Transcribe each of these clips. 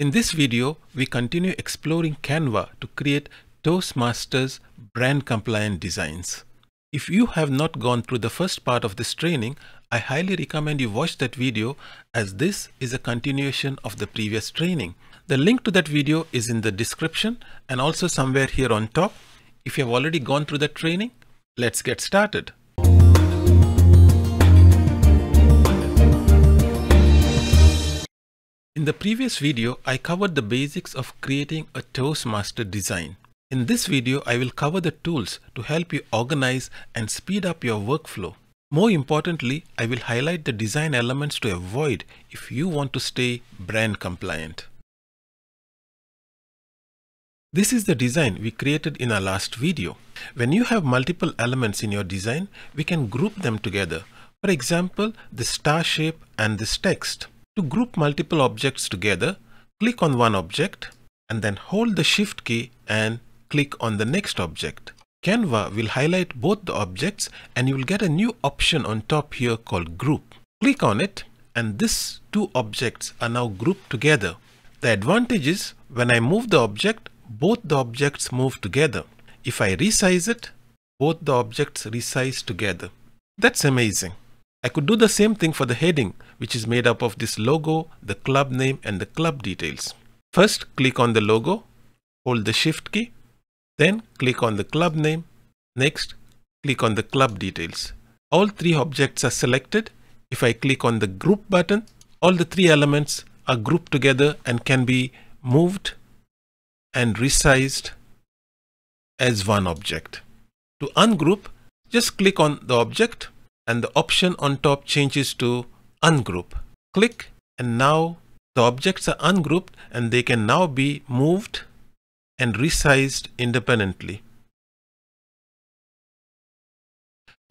In this video, we continue exploring Canva to create Toastmasters brand compliant designs. If you have not gone through the first part of this training, I highly recommend you watch that video as this is a continuation of the previous training. The link to that video is in the description and also somewhere here on top. If you have already gone through that training, let's get started. In the previous video, I covered the basics of creating a Toastmaster design. In this video, I will cover the tools to help you organize and speed up your workflow. More importantly, I will highlight the design elements to avoid if you want to stay brand compliant. This is the design we created in our last video. When you have multiple elements in your design, we can group them together. For example, the star shape and this text. To group multiple objects together, click on one object and then hold the shift key and click on the next object. Canva will highlight both the objects and you will get a new option on top here called group. Click on it and these two objects are now grouped together. The advantage is when I move the object, both the objects move together. If I resize it, both the objects resize together. That's amazing. I could do the same thing for the heading, which is made up of this logo, the club name and the club details. First, click on the logo, hold the shift key, then click on the club name. Next, click on the club details. All three objects are selected. If I click on the group button, all the three elements are grouped together and can be moved and resized as one object. To ungroup, just click on the object and the option on top changes to ungroup. Click and now the objects are ungrouped and they can now be moved and resized independently.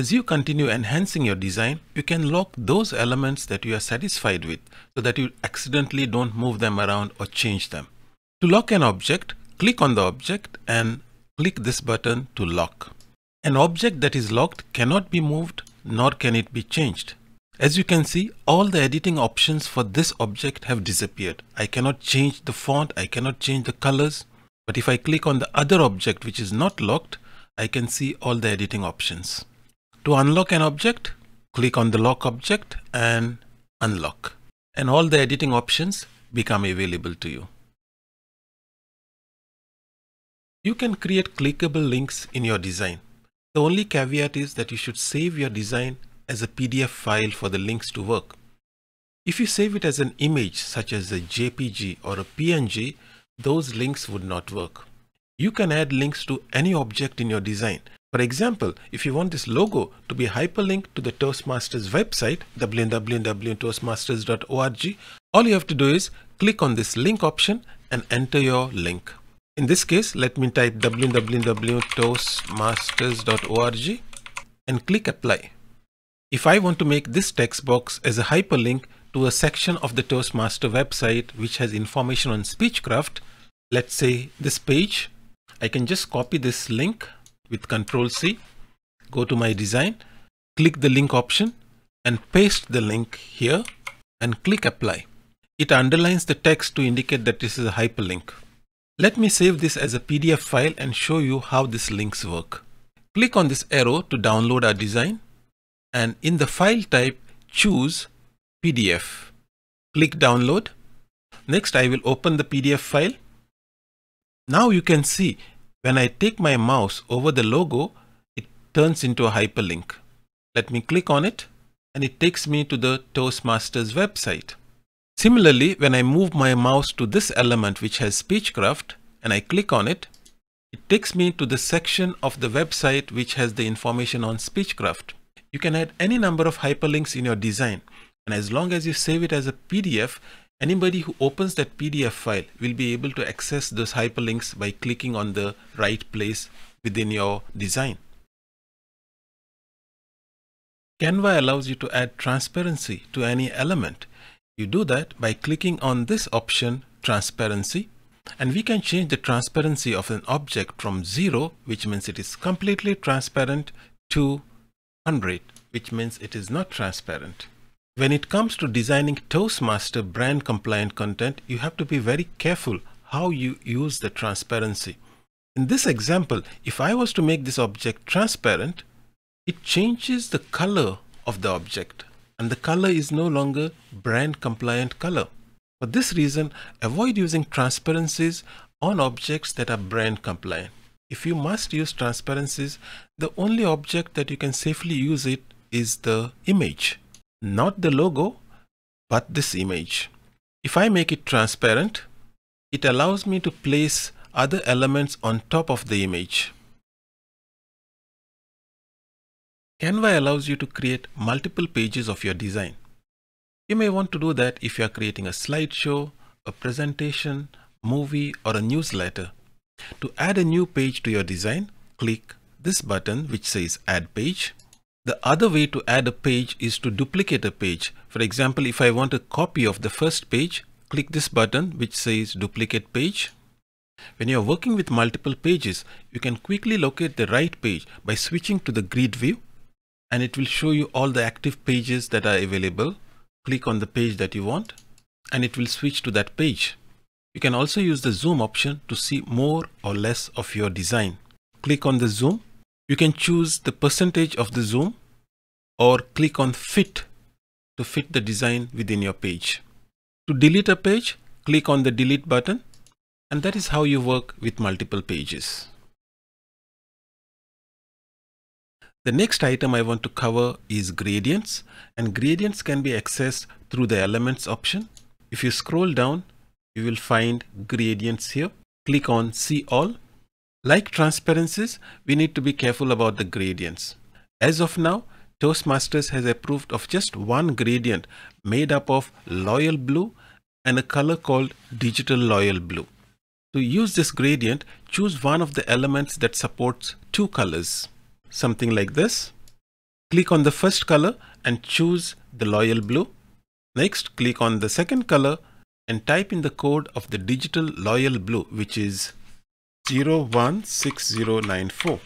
As you continue enhancing your design, you can lock those elements that you are satisfied with so that you accidentally don't move them around or change them. To lock an object, click on the object and click this button to lock. An object that is locked cannot be moved nor can it be changed. As you can see, all the editing options for this object have disappeared. I cannot change the font, I cannot change the colors. But if I click on the other object which is not locked, I can see all the editing options. To unlock an object, click on the lock object and unlock. And all the editing options become available to you. You can create clickable links in your design. The only caveat is that you should save your design as a PDF file for the links to work. If you save it as an image such as a JPG or a PNG, those links would not work. You can add links to any object in your design. For example, if you want this logo to be hyperlinked to the Toastmasters website, www.toastmasters.org, all you have to do is click on this link option and enter your link. In this case, let me type www.toastmasters.org and click apply. If I want to make this text box as a hyperlink to a section of the Toastmaster website which has information on Speechcraft, let's say this page, I can just copy this link with Control C, go to my design, click the link option and paste the link here and click apply. It underlines the text to indicate that this is a hyperlink. Let me save this as a PDF file and show you how these links work. Click on this arrow to download our design and in the file type choose PDF. Click download. Next I will open the PDF file. Now you can see when I take my mouse over the logo it turns into a hyperlink. Let me click on it and it takes me to the Toastmasters website. Similarly, when I move my mouse to this element which has Speechcraft and I click on it, it takes me to the section of the website which has the information on Speechcraft. You can add any number of hyperlinks in your design and as long as you save it as a PDF, anybody who opens that PDF file will be able to access those hyperlinks by clicking on the right place within your design. Canva allows you to add transparency to any element you do that by clicking on this option transparency and we can change the transparency of an object from 0 which means it is completely transparent to 100 which means it is not transparent. When it comes to designing Toastmaster brand compliant content you have to be very careful how you use the transparency. In this example if I was to make this object transparent it changes the color of the object and the color is no longer brand compliant color. For this reason, avoid using transparencies on objects that are brand compliant. If you must use transparencies, the only object that you can safely use it is the image, not the logo, but this image. If I make it transparent, it allows me to place other elements on top of the image. Canva allows you to create multiple pages of your design. You may want to do that if you are creating a slideshow, a presentation, movie or a newsletter. To add a new page to your design, click this button which says add page. The other way to add a page is to duplicate a page. For example, if I want a copy of the first page, click this button which says duplicate page. When you are working with multiple pages, you can quickly locate the right page by switching to the grid view and it will show you all the active pages that are available. Click on the page that you want and it will switch to that page. You can also use the zoom option to see more or less of your design. Click on the zoom. You can choose the percentage of the zoom or click on fit to fit the design within your page. To delete a page, click on the delete button and that is how you work with multiple pages. The next item I want to cover is gradients and gradients can be accessed through the elements option. If you scroll down, you will find gradients here. Click on see all. Like transparencies, we need to be careful about the gradients. As of now, Toastmasters has approved of just one gradient made up of loyal blue and a color called digital loyal blue. To use this gradient, choose one of the elements that supports two colors something like this. Click on the first color and choose the Loyal Blue. Next, click on the second color and type in the code of the digital Loyal Blue, which is 016094.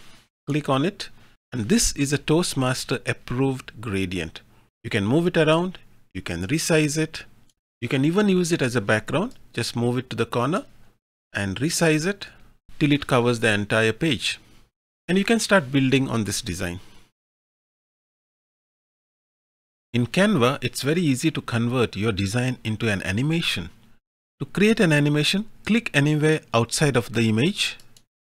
Click on it. And this is a Toastmaster approved gradient. You can move it around. You can resize it. You can even use it as a background. Just move it to the corner and resize it till it covers the entire page and you can start building on this design. In Canva, it's very easy to convert your design into an animation. To create an animation, click anywhere outside of the image.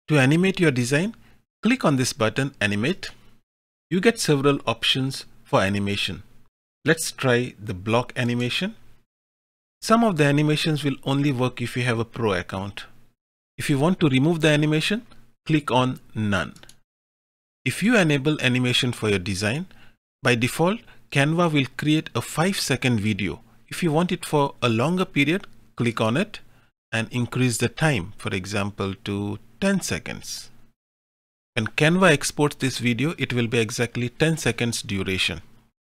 To animate your design, click on this button Animate. You get several options for animation. Let's try the block animation. Some of the animations will only work if you have a pro account. If you want to remove the animation, click on None. If you enable animation for your design, by default, Canva will create a 5 second video. If you want it for a longer period, click on it and increase the time, for example, to 10 seconds. When Canva exports this video, it will be exactly 10 seconds duration.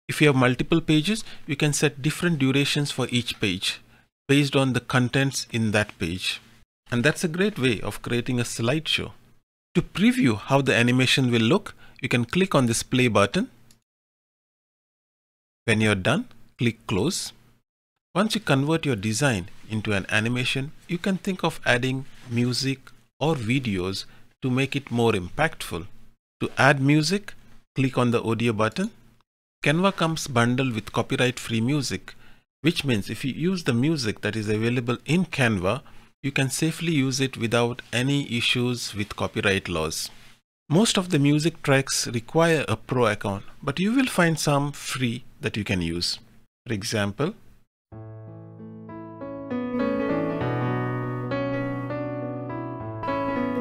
If you have multiple pages, you can set different durations for each page based on the contents in that page. And that's a great way of creating a slideshow. To preview how the animation will look, you can click on this play button. When you're done, click close. Once you convert your design into an animation, you can think of adding music or videos to make it more impactful. To add music, click on the audio button. Canva comes bundled with copyright free music, which means if you use the music that is available in Canva, you can safely use it without any issues with copyright laws. Most of the music tracks require a pro account, but you will find some free that you can use. For example,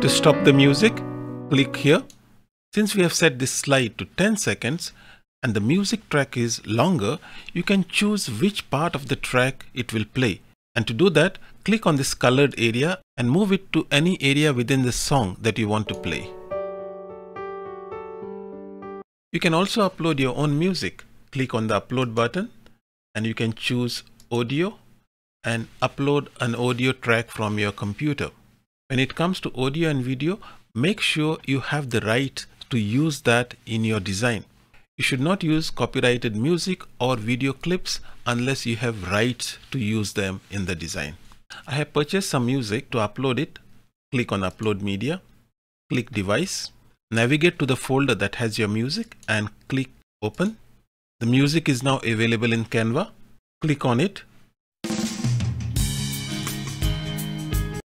to stop the music, click here. Since we have set this slide to 10 seconds and the music track is longer, you can choose which part of the track it will play and to do that, click on this colored area and move it to any area within the song that you want to play. You can also upload your own music. Click on the upload button and you can choose audio and upload an audio track from your computer. When it comes to audio and video, make sure you have the right to use that in your design. You should not use copyrighted music or video clips unless you have rights to use them in the design. I have purchased some music to upload it. Click on upload media, click device, navigate to the folder that has your music and click open. The music is now available in Canva. Click on it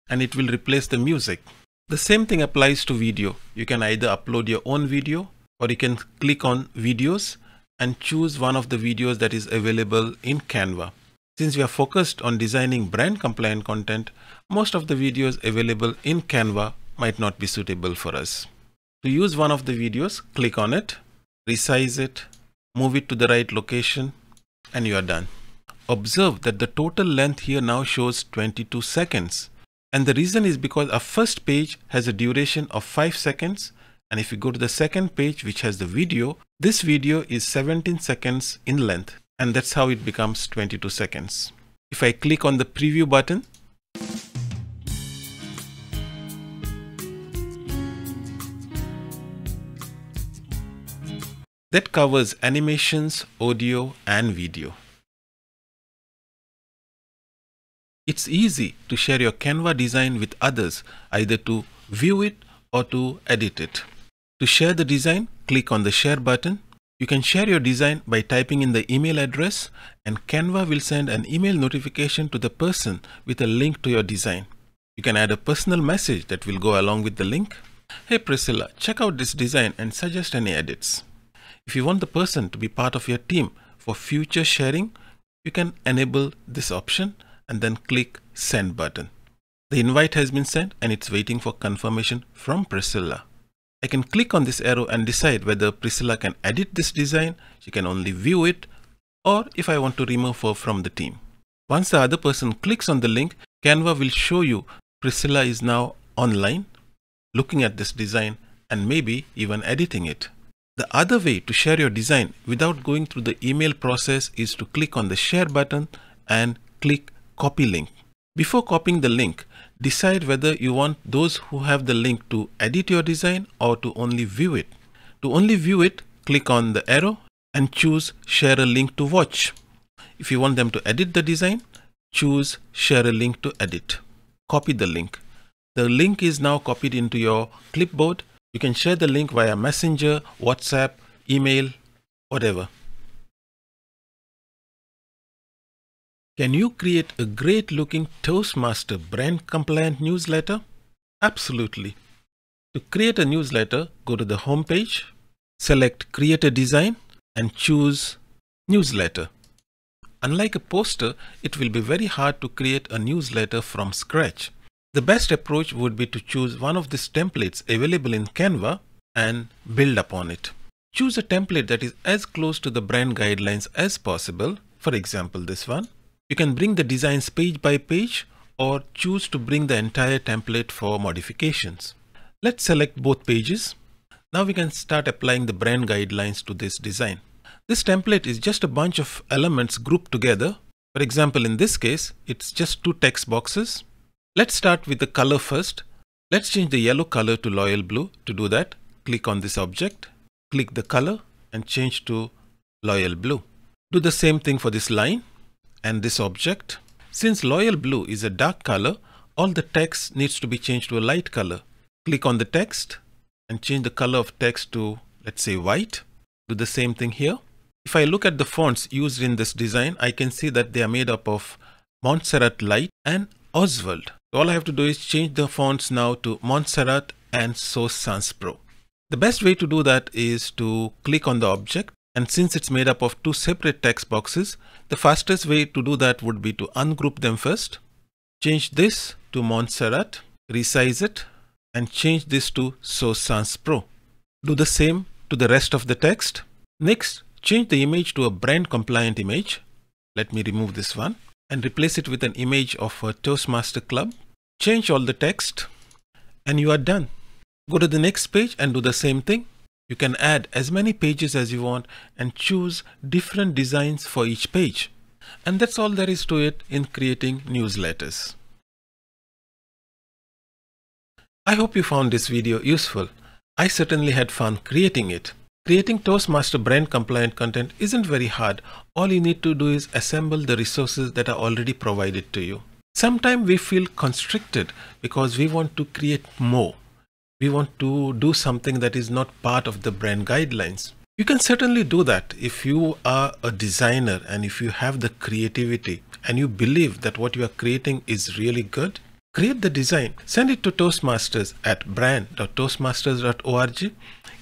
and it will replace the music. The same thing applies to video. You can either upload your own video or you can click on videos and choose one of the videos that is available in Canva. Since we are focused on designing brand compliant content, most of the videos available in Canva might not be suitable for us. To use one of the videos, click on it, resize it, move it to the right location, and you are done. Observe that the total length here now shows 22 seconds. And the reason is because our first page has a duration of 5 seconds and if you go to the second page, which has the video, this video is 17 seconds in length. And that's how it becomes 22 seconds. If I click on the preview button, that covers animations, audio and video. It's easy to share your Canva design with others either to view it or to edit it. To share the design, click on the share button. You can share your design by typing in the email address and Canva will send an email notification to the person with a link to your design. You can add a personal message that will go along with the link. Hey Priscilla, check out this design and suggest any edits. If you want the person to be part of your team for future sharing, you can enable this option and then click send button. The invite has been sent and it's waiting for confirmation from Priscilla. I can click on this arrow and decide whether Priscilla can edit this design, she can only view it, or if I want to remove her from the team. Once the other person clicks on the link, Canva will show you Priscilla is now online, looking at this design and maybe even editing it. The other way to share your design without going through the email process is to click on the share button and click copy link. Before copying the link, decide whether you want those who have the link to edit your design or to only view it. To only view it, click on the arrow and choose share a link to watch. If you want them to edit the design, choose share a link to edit. Copy the link. The link is now copied into your clipboard. You can share the link via messenger, WhatsApp, email, whatever. Can you create a great looking Toastmaster brand compliant newsletter? Absolutely. To create a newsletter, go to the homepage, select create a design and choose newsletter. Unlike a poster, it will be very hard to create a newsletter from scratch. The best approach would be to choose one of these templates available in Canva and build upon it. Choose a template that is as close to the brand guidelines as possible, for example this one, you can bring the designs page by page or choose to bring the entire template for modifications. Let's select both pages. Now we can start applying the brand guidelines to this design. This template is just a bunch of elements grouped together. For example, in this case, it's just two text boxes. Let's start with the color first. Let's change the yellow color to Loyal Blue. To do that, click on this object, click the color and change to Loyal Blue. Do the same thing for this line and this object. Since Loyal Blue is a dark color, all the text needs to be changed to a light color. Click on the text and change the color of text to, let's say, white. Do the same thing here. If I look at the fonts used in this design, I can see that they are made up of Montserrat Light and Oswald. All I have to do is change the fonts now to Montserrat and Source Sans Pro. The best way to do that is to click on the object and since it's made up of two separate text boxes, the fastest way to do that would be to ungroup them first, change this to Montserrat, resize it, and change this to Source Sans Pro. Do the same to the rest of the text. Next, change the image to a brand compliant image. Let me remove this one and replace it with an image of a Toastmaster club. Change all the text and you are done. Go to the next page and do the same thing. You can add as many pages as you want and choose different designs for each page. And that's all there is to it in creating newsletters. I hope you found this video useful. I certainly had fun creating it. Creating Toastmaster brand compliant content isn't very hard. All you need to do is assemble the resources that are already provided to you. Sometimes we feel constricted because we want to create more we want to do something that is not part of the brand guidelines. You can certainly do that if you are a designer and if you have the creativity and you believe that what you are creating is really good. Create the design, send it to Toastmasters at brand.toastmasters.org,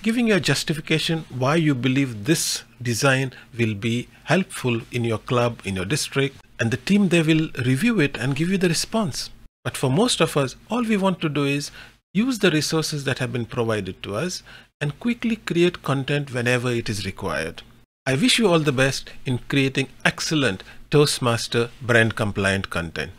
giving your justification why you believe this design will be helpful in your club, in your district, and the team they will review it and give you the response. But for most of us, all we want to do is use the resources that have been provided to us, and quickly create content whenever it is required. I wish you all the best in creating excellent Toastmaster brand compliant content.